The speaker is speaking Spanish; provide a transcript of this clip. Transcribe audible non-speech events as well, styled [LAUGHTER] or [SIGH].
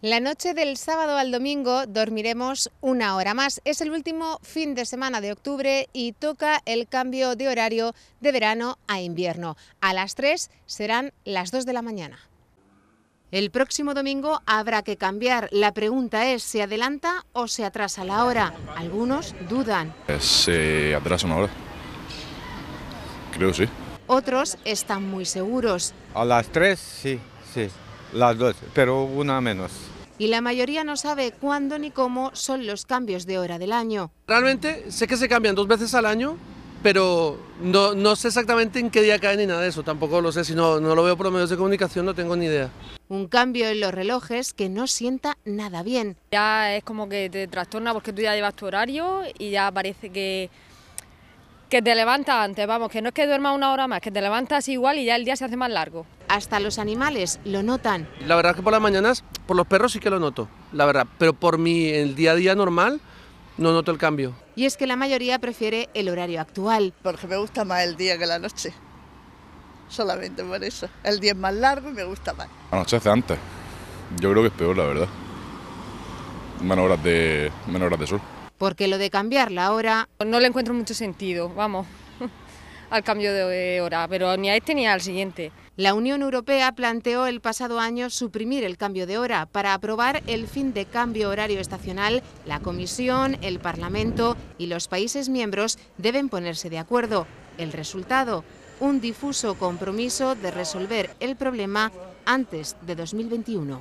La noche del sábado al domingo dormiremos una hora más. Es el último fin de semana de octubre y toca el cambio de horario de verano a invierno. A las 3 serán las 2 de la mañana. El próximo domingo habrá que cambiar. La pregunta es, ¿se adelanta o se atrasa la hora? Algunos dudan. Se atrasa una hora. Creo sí. Otros están muy seguros. A las 3 sí, sí las dos, pero una menos. Y la mayoría no sabe cuándo ni cómo son los cambios de hora del año. Realmente sé que se cambian dos veces al año, pero no, sé exactamente en qué día caen ni nada de eso, tampoco lo sé, si no, no lo veo por los medios de comunicación no tengo ni idea. Un cambio en los relojes que no sienta nada bien. Ya es como que te trastorna porque tú ya llevas tu horario y ya parece que que te levantas antes, vamos, que no es que duerma una hora más, que te levantas igual y ya el día se hace más largo. Hasta los animales lo notan. La verdad es que por las mañanas, por los perros sí que lo noto, la verdad, pero por mi el día a día normal no noto el cambio. Y es que la mayoría prefiere el horario actual. Porque me gusta más el día que la noche. Solamente por eso. El día es más largo y me gusta más. La noche hace antes. Yo creo que es peor, la verdad. Menos horas de, menos horas de sol porque lo de cambiar la hora... No le encuentro mucho sentido, vamos, [LAUGHS] al cambio de hora, pero ni a este ni al siguiente. La Unión Europea planteó el pasado año suprimir el cambio de hora para aprobar el fin de cambio horario estacional. La Comisión, el Parlamento y los países miembros deben ponerse de acuerdo. El resultado, un difuso compromiso de resolver el problema antes de 2021.